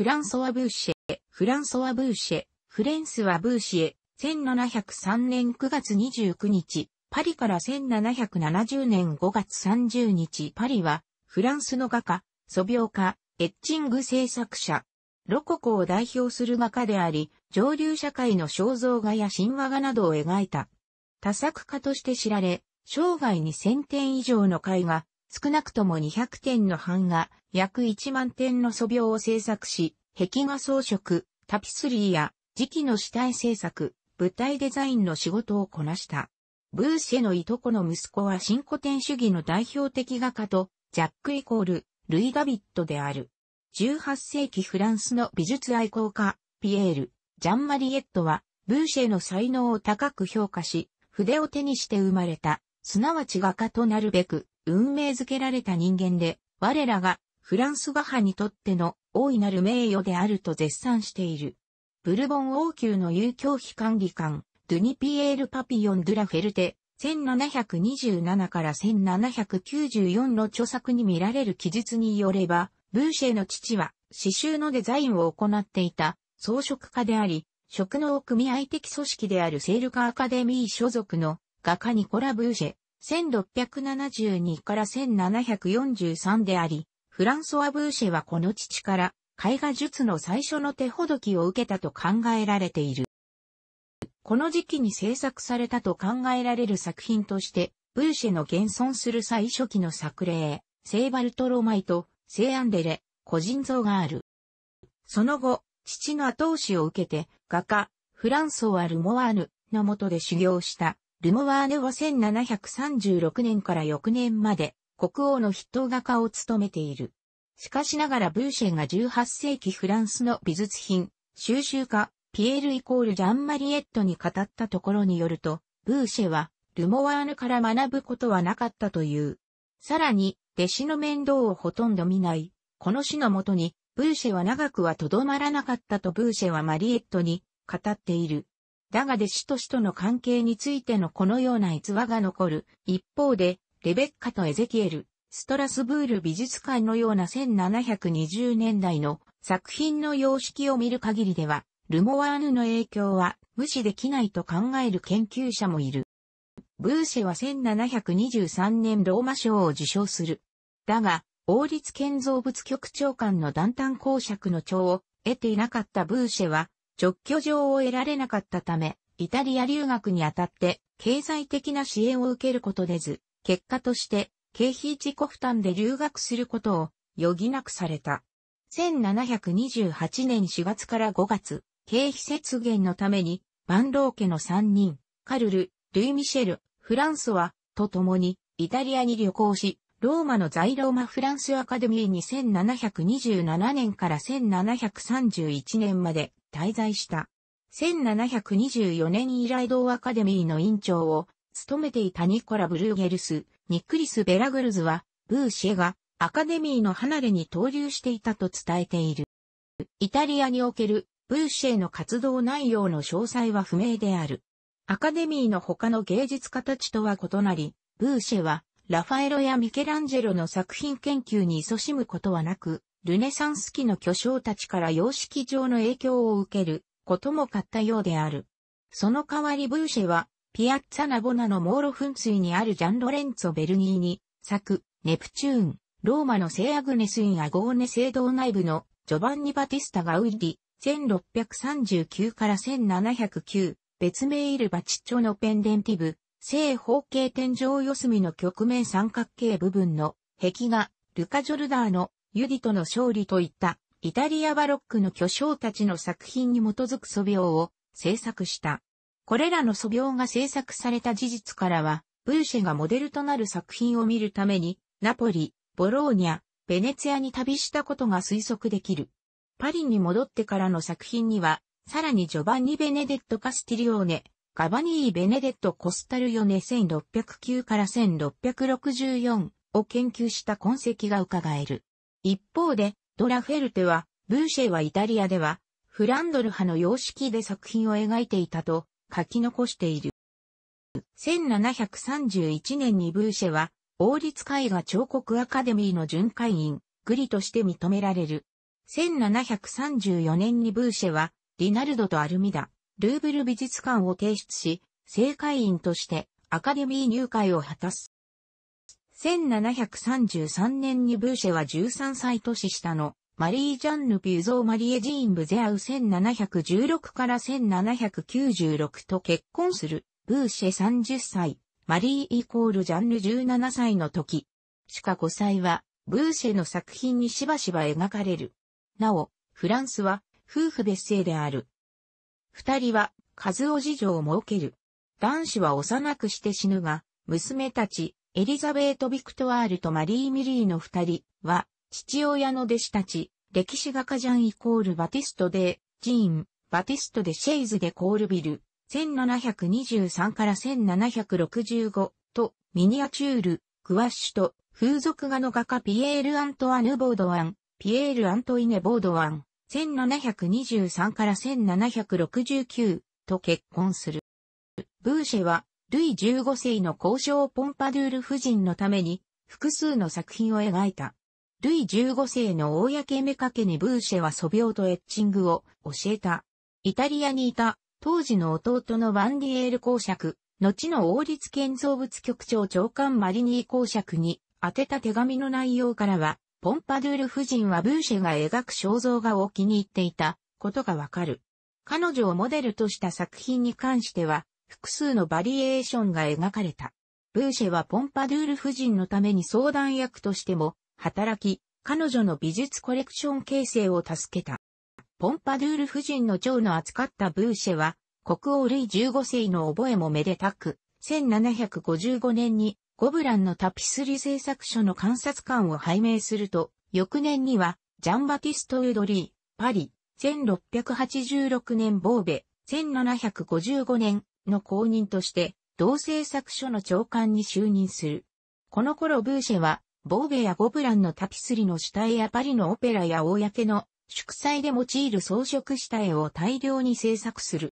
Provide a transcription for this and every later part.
フランソワ・ブーシェ、フランソワ・ブーシェ、フレンスワ・ブーシェ、1703年9月29日、パリから1770年5月30日、パリは、フランスの画家、素描家、エッチング制作者、ロココを代表する画家であり、上流社会の肖像画や神話画などを描いた。多作家として知られ、生涯に1000点以上の絵画、少なくとも200点の版画、約1万点の素描を制作し、壁画装飾、タピスリーや磁器の死体制作、舞台デザインの仕事をこなした。ブーシェのいとこの息子は新古典主義の代表的画家と、ジャックイコール、ルイ・ダビットである。18世紀フランスの美術愛好家、ピエール、ジャンマリエットは、ブーシェの才能を高く評価し、筆を手にして生まれた、すなわち画家となるべく、運命づけられた人間で、我らがフランス画派にとっての大いなる名誉であると絶賛している。ブルボン王宮の遊興費管理官、ドゥニピエール・パピヨン・ドゥラ・フェルテ、1727から1794の著作に見られる記述によれば、ブーシェの父は刺繍のデザインを行っていた装飾家であり、職能組合的組織であるセールカアカデミー所属の画家ニコラ・ブーシェ、1672から1743であり、フランソワ・ブーシェはこの父から絵画術の最初の手ほどきを受けたと考えられている。この時期に制作されたと考えられる作品として、ブーシェの現存する最初期の作例、セイバルトロマイとイアンデレ、個人像がある。その後、父の後押しを受けて、画家、フランソワ・ルモワーヌの下で修行したルモワーヌは1736年から翌年まで国王の筆頭画家を務めている。しかしながらブーシェが18世紀フランスの美術品、収集家、ピエールイコールジャンマリエットに語ったところによると、ブーシェはルモワーヌから学ぶことはなかったという。さらに、弟子の面倒をほとんど見ない。この死のもとに、ブーシェは長くはとどまらなかったとブーシェはマリエットに語っている。だが弟子と死との関係についてのこのような逸話が残る。一方で、レベッカとエゼキエル、ストラスブール美術館のような1720年代の作品の様式を見る限りでは、ルモワーヌの影響は無視できないと考える研究者もいる。ブーシェは1723年ローマ賞を受賞する。だが、王立建造物局長官の団体公爵の長を得ていなかったブーシェは、直居状を得られなかったため、イタリア留学にあたって経済的な支援を受けることでず、結果として経費自己負担で留学することを余儀なくされた。1728年4月から5月、経費節減のために、万老家の3人、カルル、ルイ・ミシェル、フランスは、と共に、イタリアに旅行し、ローマの在ローマフランスアカデミーに1727年から1731年まで滞在した。1724年以来同アカデミーの委員長を務めていたニコラ・ブルーゲルス、ニックリス・ベラグルズは、ブーシェがアカデミーの離れに投留していたと伝えている。イタリアにおけるブーシェの活動内容の詳細は不明である。アカデミーの他の芸術家たちとは異なり、ブーシェはラファエロやミケランジェロの作品研究に勤しむことはなく、ルネサンス期の巨匠たちから様式上の影響を受けることも買ったようである。その代わりブーシェは、ピアッツァナボナのモーロ噴水にあるジャンロレンツォ・ベルニーに、作、ネプチューン、ローマの聖アグネスイン・アゴーネ聖堂内部のジョバンニ・バティスタ・ガウッディ、1639から1709、別名イル・バチッチョのペンデンティブ、正方形天井四隅の曲面三角形部分の壁画、ルカ・ジョルダーのユディとの勝利といった、イタリアバロックの巨匠たちの作品に基づく素描を制作した。これらの素描が制作された事実からは、ブーシェがモデルとなる作品を見るために、ナポリ、ボローニャ、ベネツィアに旅したことが推測できる。パリに戻ってからの作品には、さらにジョバンニ・ベネデット・カスティリオーネ、ガバニー・ベネデット・コスタルヨネ1609から1664を研究した痕跡が伺える。一方で、ドラフェルテは、ブーシェはイタリアでは、フランドル派の様式で作品を描いていたと書き残している。1731年にブーシェは、王立絵画彫刻アカデミーの巡回員、グリとして認められる。1734年にブーシェは、リナルドとアルミダ、ルーブル美術館を提出し、正会員としてアカデミー入会を果たす。1733年にブーシェは13歳年下のマリー・ジャンヌ・ピューゾー・マリエ・ジーン・ブゼアウ1716から1796と結婚する、ブーシェ30歳、マリーイコールジャンヌ17歳の時、しか5歳は、ブーシェの作品にしばしば描かれる。なお、フランスは、夫婦別姓である。二人は、数オ事情を設ける。男子は幼くして死ぬが、娘たち、エリザベート・ビクトワールとマリー・ミリーの二人は、父親の弟子たち、歴史画家ジャンイコール・バティスト・デー、ジーン、バティスト・デ・シェイズ・デ・コールビル、1723から1765と、ミニアチュール、グワッシュと、風俗画の画家ピエール・アントワヌ・ボードワン、ピエール・アントイネ・ボードワン、1723から1769と結婚する。ブーシェはルイ15世の交渉ポンパドゥール夫人のために複数の作品を描いた。ルイ15世の公めかけにブーシェは素描とエッチングを教えた。イタリアにいた当時の弟のワンディエール公爵、後の王立建造物局長長官マリニー公爵に宛てた手紙の内容からは、ポンパドゥール夫人はブーシェが描く肖像画を気に入っていたことがわかる。彼女をモデルとした作品に関しては、複数のバリエーションが描かれた。ブーシェはポンパドゥール夫人のために相談役としても、働き、彼女の美術コレクション形成を助けた。ポンパドゥール夫人の長の扱ったブーシェは、国王類15世の覚えもめでたく、1755年にゴブランのタピスリ製作所の観察官を拝命すると、翌年にはジャンバティスト・ウドリー、パリ、1686年ボーベ、1755年の後任として、同政策所の長官に就任する。この頃ブーシェは、ボーベやゴブランのタピスリの下絵やパリのオペラや公の祝祭で用いる装飾下絵を大量に制作する。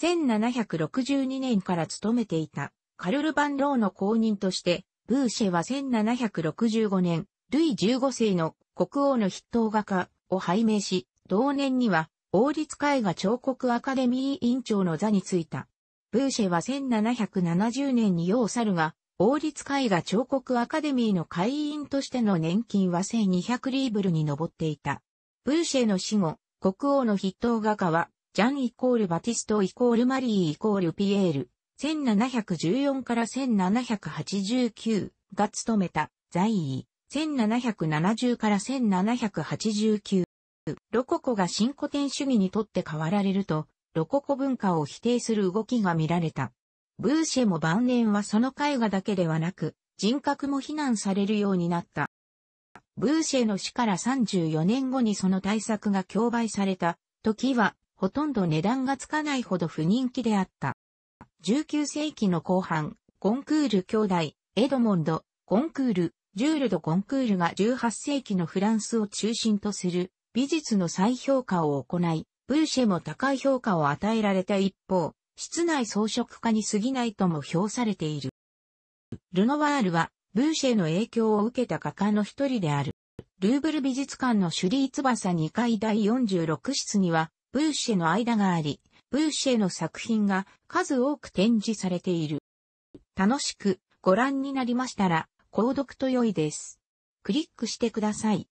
1762年から勤めていたカルル・バンローの後任として、ブーシェは1765年、ルイ15世の国王の筆頭画家を拝命し、同年には王立絵画彫刻アカデミー委員長の座についた。ブーシェは1770年に要去るが、王立絵画彫刻アカデミーの会員としての年金は1200リーブルに上っていた。ブーシェの死後、国王の筆頭画家は、ジャンイコールバティストイコールマリーイコールピエール、1714から1789が務めた在位、1770から1789ロココが新古典主義にとって変わられると、ロココ文化を否定する動きが見られた。ブーシェも晩年はその絵画だけではなく、人格も非難されるようになった。ブーシェの死から34年後にその大作が競売された時は、ほとんど値段がつかないほど不人気であった。19世紀の後半、コンクール兄弟、エドモンド、コンクール、ジュールド・コンクールが18世紀のフランスを中心とする美術の再評価を行い、ブーシェも高い評価を与えられた一方、室内装飾家に過ぎないとも評されている。ルノワールは、ブーシェの影響を受けた画家の一人である。ルーブル美術館のシュリー翼2階第46室には、ブーシェの間があり、ブーシェの作品が数多く展示されている。楽しくご覧になりましたら、購読と良いです。クリックしてください。